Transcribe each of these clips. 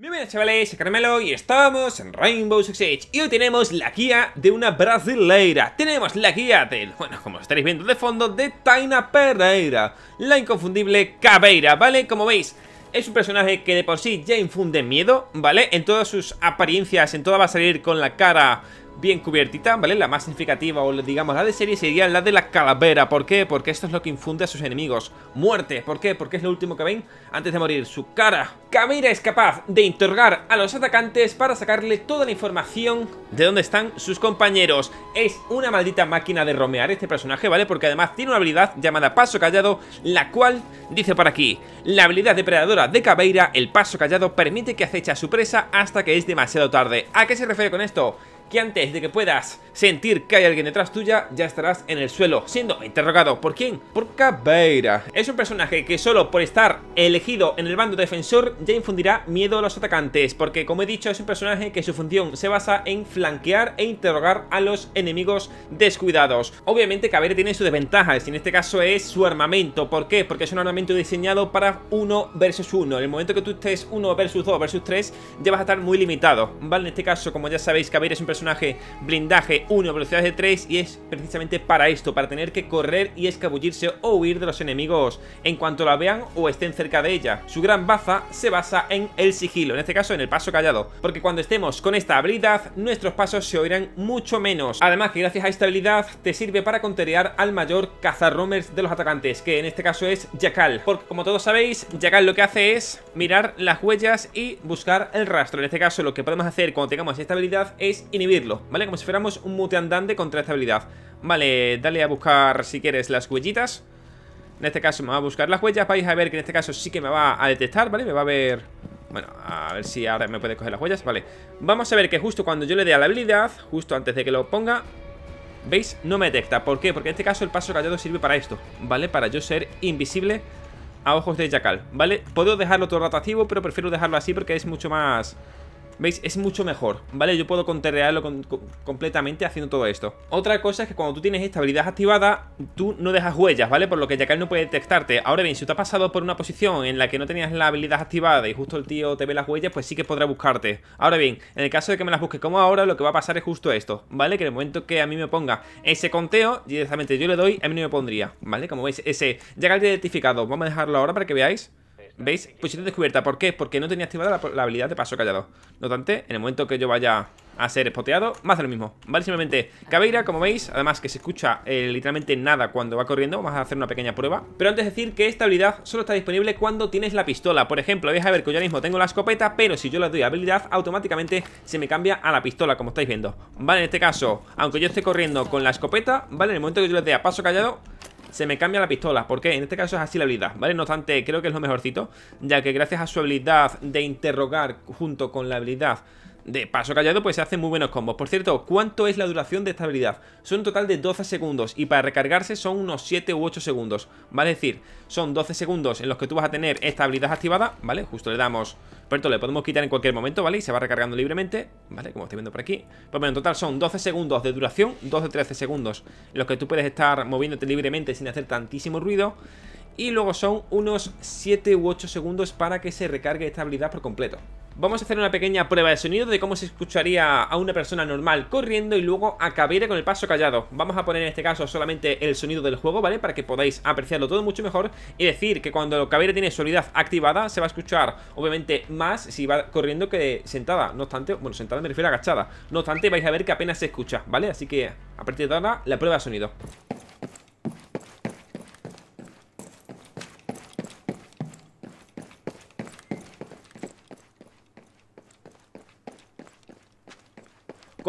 Bienvenidos chavales, soy Carmelo y estamos en Rainbow Six Siege Y hoy tenemos la guía de una brasileira Tenemos la guía del, bueno, como estaréis viendo de fondo, de Taina Pereira La inconfundible Cabeira, ¿vale? Como veis, es un personaje que de por sí ya infunde miedo, ¿vale? En todas sus apariencias, en toda va a salir con la cara bien cubiertita, ¿vale? La más significativa o digamos la de serie sería la de la calavera. ¿Por qué? Porque esto es lo que infunde a sus enemigos. Muerte. ¿Por qué? Porque es lo último que ven antes de morir. Su cara. Cabeira es capaz de interrogar a los atacantes para sacarle toda la información de dónde están sus compañeros. Es una maldita máquina de romear este personaje, ¿vale? Porque además tiene una habilidad llamada Paso Callado, la cual dice por aquí. La habilidad depredadora de cabeira, el Paso Callado, permite que acecha a su presa hasta que es demasiado tarde. ¿A qué se refiere con esto? que antes de que puedas sentir que hay alguien detrás tuya, ya estarás en el suelo siendo interrogado. ¿Por quién? Por Cabeira. Es un personaje que solo por estar elegido en el bando defensor ya infundirá miedo a los atacantes, porque como he dicho es un personaje que su función se basa en flanquear e interrogar a los enemigos descuidados. Obviamente Cabeira tiene sus desventajas y en este caso es su armamento. ¿Por qué? Porque es un armamento diseñado para 1 versus 1. En el momento que tú estés 1 versus 2 versus 3 ya vas a estar muy limitado. ¿Vale? En este caso, como ya sabéis, Cabeira es un personaje blindaje 1, velocidad de 3 y es precisamente para esto, para tener que correr y escabullirse o huir de los enemigos en cuanto la vean o estén cerca de ella. Su gran baza se basa en el sigilo, en este caso en el paso callado, porque cuando estemos con esta habilidad nuestros pasos se oirán mucho menos. Además que gracias a esta habilidad te sirve para contrariar al mayor cazarromers de los atacantes, que en este caso es Jackal, porque como todos sabéis, Jackal lo que hace es mirar las huellas y buscar el rastro. En este caso lo que podemos hacer cuando tengamos esta habilidad es inhibir ¿vale? Como si fuéramos un mute andante contra esta habilidad. Vale, dale a buscar, si quieres, las huellitas. En este caso me va a buscar las huellas. Vais a ver que en este caso sí que me va a detectar, ¿vale? Me va a ver... Bueno, a ver si ahora me puede coger las huellas, vale Vamos a ver que justo cuando yo le dé a la habilidad Justo antes de que lo ponga ¿Veis? No me detecta, ¿por qué? Porque en este caso el paso callado sirve para esto, ¿vale? Para yo ser invisible a ojos de Jackal, ¿vale? Puedo dejarlo todo rotativo, pero prefiero dejarlo así porque es mucho más ¿Veis? Es mucho mejor, ¿vale? Yo puedo conterrearlo completamente haciendo todo esto. Otra cosa es que cuando tú tienes esta habilidad activada, tú no dejas huellas, ¿vale? Por lo que Jackal no puede detectarte. Ahora bien, si tú has pasado por una posición en la que no tenías la habilidad activada y justo el tío te ve las huellas, pues sí que podrá buscarte. Ahora bien, en el caso de que me las busque como ahora, lo que va a pasar es justo esto, ¿vale? Que en el momento que a mí me ponga ese conteo, directamente yo le doy, a mí no me pondría, ¿vale? Como veis, ese Jackal identificado. Vamos a dejarlo ahora para que veáis. ¿Veis? Pues Posición descubierta. ¿Por qué? Porque no tenía activada la, habilidad de paso callado. No obstante, en el momento que yo vaya a ser espoteado, más de lo mismo. Vale, simplemente Cabeira, como veis, además que se escucha eh, literalmente nada cuando va corriendo, vamos a hacer una pequeña prueba. Pero antes de decir que esta habilidad solo está disponible cuando tienes la pistola. Por ejemplo, vais a ver que yo ahora mismo tengo la escopeta, pero si yo le doy habilidad, automáticamente se me cambia a la pistola, como estáis viendo. Vale, en este caso, aunque yo esté corriendo con la escopeta, vale, en el momento que yo le dé a paso callado, se me cambia la pistola, porque en este caso es así la habilidad, ¿vale? No obstante, creo que es lo mejorcito, ya que gracias a su habilidad de interrogar junto con la habilidad de paso callado, pues se hacen muy buenos combos. Por cierto, ¿cuánto es la duración de esta habilidad? Son un total de 12 segundos y para recargarse son unos 7 u 8 segundos. Vale, es decir, son 12 segundos en los que tú vas a tener esta habilidad activada, ¿vale? Justo le damos... Pero le podemos quitar en cualquier momento, ¿vale? Y se va recargando libremente, ¿vale? Como estoy viendo por aquí. Pues bueno, en total son 12 segundos de duración, 12-13 segundos en los que tú puedes estar moviéndote libremente sin hacer tantísimo ruido. Y luego son unos 7 u 8 segundos para que se recargue esta habilidad por completo. Vamos a hacer una pequeña prueba de sonido de cómo se escucharía a una persona normal corriendo y luego a cabire con el paso callado. Vamos a poner en este caso solamente el sonido del juego, ¿vale? Para que podáis apreciarlo todo mucho mejor y decir que cuando cabire tiene soledad activada se va a escuchar obviamente más si va corriendo que sentada. No obstante, bueno, sentada me refiero a agachada. No obstante, vais a ver que apenas se escucha, ¿vale? Así que a partir de ahora la prueba de sonido.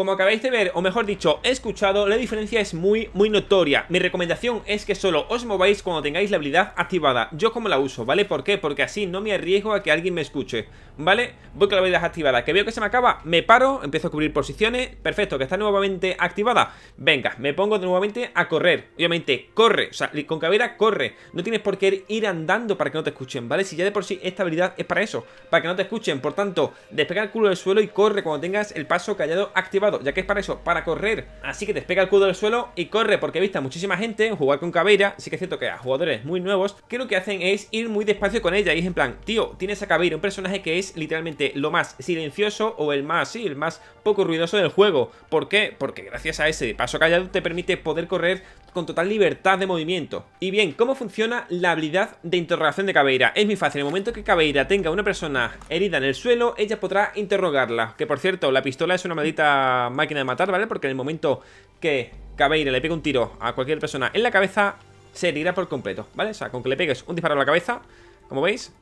Como acabáis de ver, o mejor dicho, he escuchado, la diferencia es muy, muy notoria. Mi recomendación es que solo os mováis cuando tengáis la habilidad activada. Yo como la uso, ¿vale? ¿Por qué? Porque así no me arriesgo a que alguien me escuche, ¿vale? Voy con la habilidad activada. Que veo que se me acaba, me paro, empiezo a cubrir posiciones. Perfecto, que está nuevamente activada. Venga, me pongo nuevamente a correr. Obviamente, corre, o sea, con cabera corre. No tienes por qué ir andando para que no te escuchen, ¿vale? Si ya de por sí esta habilidad es para eso, para que no te escuchen. Por tanto, despega el culo del suelo y corre cuando tengas el paso callado activado ya que es para eso, para correr. Así que despega el cudo del suelo y corre, porque he visto a muchísima gente jugar con Caveira. Sí que es cierto que a jugadores muy nuevos, que lo que hacen es ir muy despacio con ella. Y es en plan, tío, tienes a Caveira, un personaje que es literalmente lo más silencioso o el más, sí, el más poco ruidoso del juego. ¿Por qué? Porque gracias a ese paso callado te permite poder correr con total libertad de movimiento. Y bien, ¿cómo funciona la habilidad de interrogación de Caveira? Es muy fácil, en el momento que Caveira tenga una persona herida en el suelo, ella podrá interrogarla. Que por cierto, la pistola es una maldita máquina de matar, ¿vale? Porque en el momento que Cabeira le pegue un tiro a cualquier persona en la cabeza, se tira por completo, ¿vale? O sea, con que le pegues un disparo a la cabeza, como veis,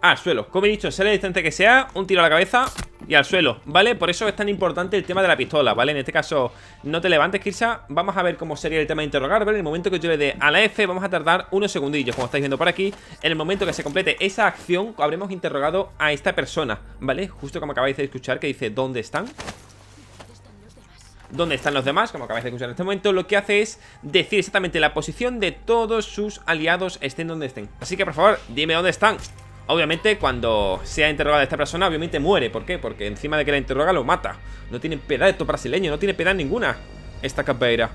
al suelo. Como he dicho, sea la que sea, un tiro a la cabeza y al suelo, ¿vale? Por eso es tan importante el tema de la pistola, ¿vale? En este caso, no te levantes, Kirsa. Vamos a ver cómo sería el tema de interrogar, ¿vale? En el momento que yo le dé a la F, vamos a tardar unos segundillos, como estáis viendo por aquí. En el momento que se complete esa acción, habremos interrogado a esta persona, ¿vale? Justo como acabáis de escuchar, que dice, ¿dónde están? dónde están los demás, como acabáis de escuchar en este momento, lo que hace es decir exactamente la posición de todos sus aliados estén donde estén. Así que por favor, dime dónde están. Obviamente, cuando sea interrogada esta persona, obviamente muere. ¿Por qué? Porque encima de que la interroga lo mata. No tiene piedad esto brasileño. no tiene piedad ninguna esta capeira.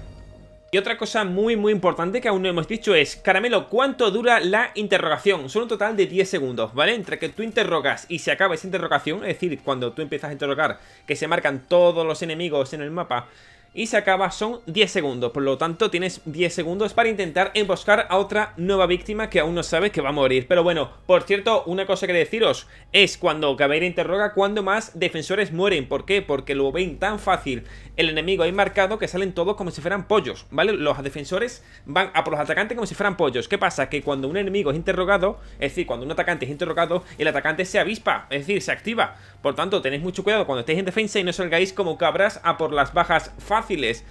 Y otra cosa muy muy importante que aún no hemos dicho es, Caramelo, ¿cuánto dura la interrogación? Son un total de 10 segundos, ¿vale? Entre que tú interrogas y se acaba esa interrogación, es decir, cuando tú empiezas a interrogar, que se marcan todos los enemigos en el mapa y se acaba, son 10 segundos. Por lo tanto, tienes 10 segundos para intentar emboscar a otra nueva víctima que aún no sabes que va a morir. Pero bueno, por cierto, una cosa que deciros es cuando Gabeira interroga cuando más defensores mueren. ¿Por qué? Porque lo ven tan fácil el enemigo ahí marcado que salen todos como si fueran pollos, ¿vale? Los defensores van a por los atacantes como si fueran pollos. ¿Qué pasa? Que cuando un enemigo es interrogado, es decir, cuando un atacante es interrogado, el atacante se avispa, es decir, se activa. Por tanto, tenéis mucho cuidado cuando estéis en defensa y no salgáis como cabras a por las bajas fáciles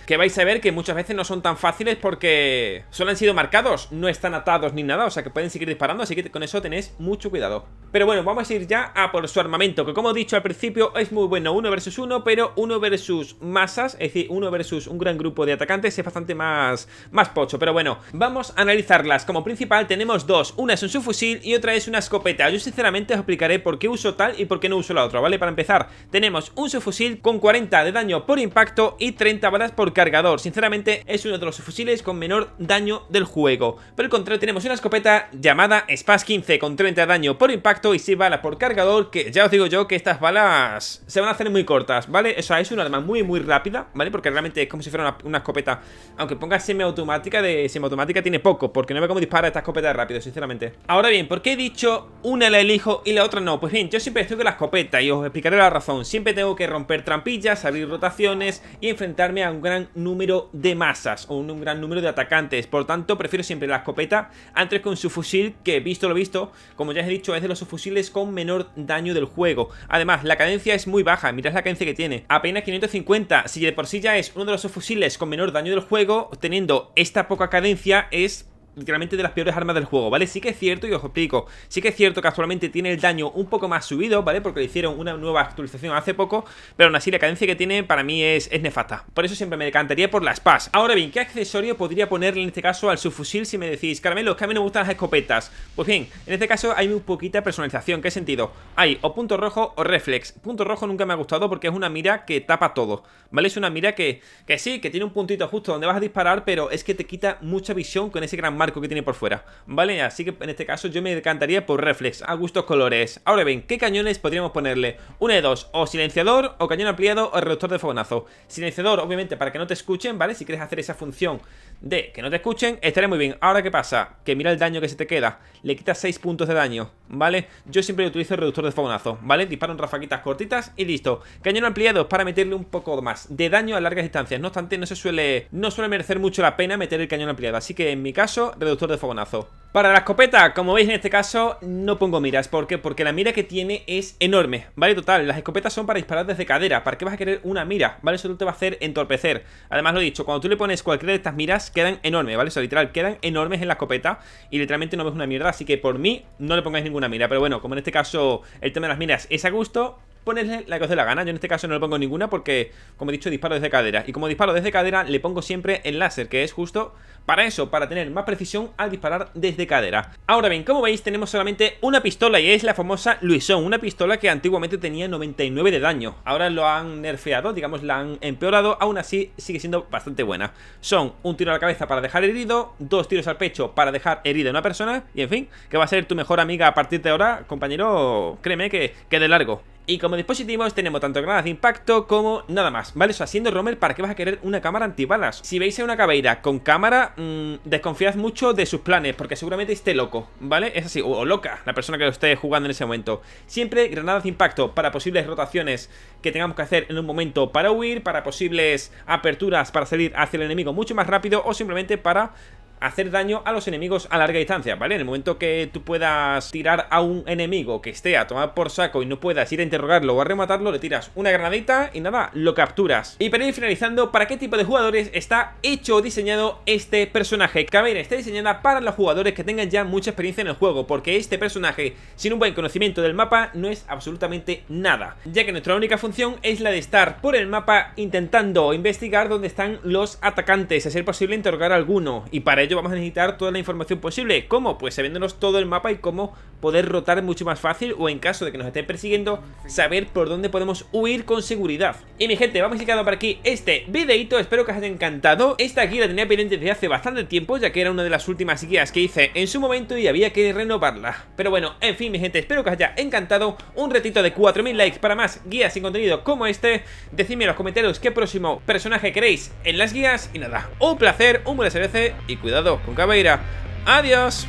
que vais a ver que muchas veces no son tan fáciles porque solo han sido marcados, no están atados ni nada, o sea que pueden seguir disparando, así que con eso tenéis mucho cuidado. Pero bueno, vamos a ir ya a por su armamento, que como he dicho al principio es muy bueno, uno versus uno, pero uno versus masas, es decir, uno versus un gran grupo de atacantes es bastante más, más pocho, pero bueno, vamos a analizarlas. Como principal tenemos dos, una es un subfusil y otra es una escopeta. Yo sinceramente os explicaré por qué uso tal y por qué no uso la otra, ¿vale? Para empezar, tenemos un subfusil con 40 de daño por impacto y 30 balas por cargador. Sinceramente, es uno de los fusiles con menor daño del juego. pero el contrario, tenemos una escopeta llamada Spas 15 con 30 daño por impacto y 6 balas por cargador, que ya os digo yo que estas balas se van a hacer muy cortas, ¿vale? O sea, es un arma muy, muy rápida, ¿vale? Porque realmente es como si fuera una, escopeta, aunque ponga semi-automática de semi-automática tiene poco, porque no veo cómo dispara esta escopeta rápido, sinceramente. Ahora bien, ¿por qué he dicho una la elijo y la otra no? Pues bien, yo siempre estoy con la escopeta y os explicaré la razón. Siempre tengo que romper trampillas, abrir rotaciones y enfrentar a un gran número de masas o un gran número de atacantes. Por tanto, prefiero siempre la escopeta antes con su fusil que, visto lo visto, como ya he dicho, es de los fusiles con menor daño del juego. Además, la cadencia es muy baja, mirad la cadencia que tiene. Apenas 550, si de por sí ya es uno de los fusiles con menor daño del juego, teniendo esta poca cadencia es Literalmente de las peores armas del juego, ¿vale? Sí que es cierto, y os explico, sí que es cierto que actualmente tiene el daño un poco más subido, ¿vale? Porque le hicieron una nueva actualización hace poco, pero aún así la cadencia que tiene para mí es, es nefasta. Por eso siempre me decantaría por las SPAS Ahora bien, ¿qué accesorio podría ponerle en este caso al subfusil si me decís, Carmelo, es que a mí me gustan las escopetas? Pues bien, en este caso hay muy poquita personalización, ¿qué sentido? Hay o punto rojo o reflex. Punto rojo nunca me ha gustado porque es una mira que tapa todo, ¿vale? Es una mira que, que sí, que tiene un puntito justo donde vas a disparar, pero es que te quita mucha visión con ese gran mal que tiene por fuera, ¿vale? Así que en este caso yo me decantaría por reflex, a gustos colores. Ahora bien, ¿qué cañones podríamos ponerle? Una de dos, o silenciador, o cañón ampliado, o reductor de fogonazo. Silenciador, obviamente, para que no te escuchen, ¿vale? Si quieres hacer esa función de que no te escuchen, Estaría muy bien. Ahora, ¿qué pasa? Que mira el daño que se te queda. Le quitas 6 puntos de daño, ¿vale? Yo siempre utilizo el reductor de fogonazo, ¿vale? Disparo un rafaquitas cortitas y listo. Cañón ampliado para meterle un poco más de daño a largas distancias. No obstante, no se suele, no suele merecer mucho la pena meter el cañón ampliado. Así que en mi caso, reductor de fogonazo Para la escopeta, como veis en este caso, no pongo miras ¿Por qué? Porque la mira que tiene es enorme, ¿vale? Total, las escopetas son para disparar desde cadera ¿Para qué vas a querer una mira? ¿Vale? Eso te va a hacer entorpecer Además lo he dicho, cuando tú le pones cualquiera de estas miras quedan enormes, ¿vale? O sea, literal, quedan enormes en la escopeta Y literalmente no ves una mierda, así que por mí no le pongáis ninguna mira Pero bueno, como en este caso el tema de las miras es a gusto ponerle la que os dé la gana. Yo en este caso no le pongo ninguna porque, como he dicho, disparo desde cadera. Y como disparo desde cadera, le pongo siempre el láser, que es justo para eso, para tener más precisión al disparar desde cadera. Ahora bien, como veis, tenemos solamente una pistola y es la famosa Luisón, una pistola que antiguamente tenía 99 de daño. Ahora lo han nerfeado, digamos, la han empeorado, aún así sigue siendo bastante buena. Son un tiro a la cabeza para dejar herido, dos tiros al pecho para dejar herida a una persona y, en fin, que va a ser tu mejor amiga a partir de ahora, compañero, créeme que, quede largo. Y como dispositivos tenemos tanto granadas de impacto como nada más, ¿vale? O sea, siendo Romer, ¿para qué vas a querer una cámara antibalas? Si veis a una cabeira con cámara, mm, desconfiad mucho de sus planes, porque seguramente esté loco, ¿vale? Es así, o, o, loca, la persona que lo esté jugando en ese momento. Siempre granadas de impacto para posibles rotaciones que tengamos que hacer en un momento para huir, para posibles aperturas para salir hacia el enemigo mucho más rápido o simplemente para hacer daño a los enemigos a larga distancia, ¿vale? En el momento que tú puedas tirar a un enemigo que esté a tomar por saco y no puedas ir a interrogarlo o a rematarlo, le tiras una granadita y nada, lo capturas. Y para ir finalizando, ¿para qué tipo de jugadores está hecho o diseñado este personaje? ver, está diseñada para los jugadores que tengan ya mucha experiencia en el juego, porque este personaje, sin un buen conocimiento del mapa, no es absolutamente nada, ya que nuestra única función es la de estar por el mapa intentando investigar dónde están los atacantes, a ser posible interrogar a alguno, y para vamos a necesitar toda la información posible. ¿Cómo? Pues sabiéndonos todo el mapa y cómo poder rotar mucho más fácil o en caso de que nos estén persiguiendo, saber por dónde podemos huir con seguridad. Y mi gente, vamos a quedando por aquí este videito, espero que os haya encantado. Esta guía la tenía pendiente desde hace bastante tiempo, ya que era una de las últimas guías que hice en su momento y había que renovarla. Pero bueno, en fin mi gente, espero que os haya encantado. Un retito de 4000 likes para más guías y contenido como este. Decidme en los comentarios qué próximo personaje queréis en las guías y nada, un placer, un buen SBC y cuidado con Caveira. Adiós.